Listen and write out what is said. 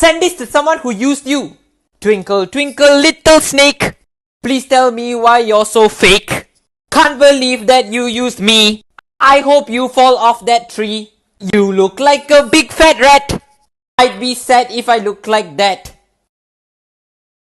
Send this to someone who used you. Twinkle, twinkle, little snake. Please tell me why you're so fake. Can't believe that you used me. I hope you fall off that tree. You look like a big fat rat. I'd be sad if I looked like that.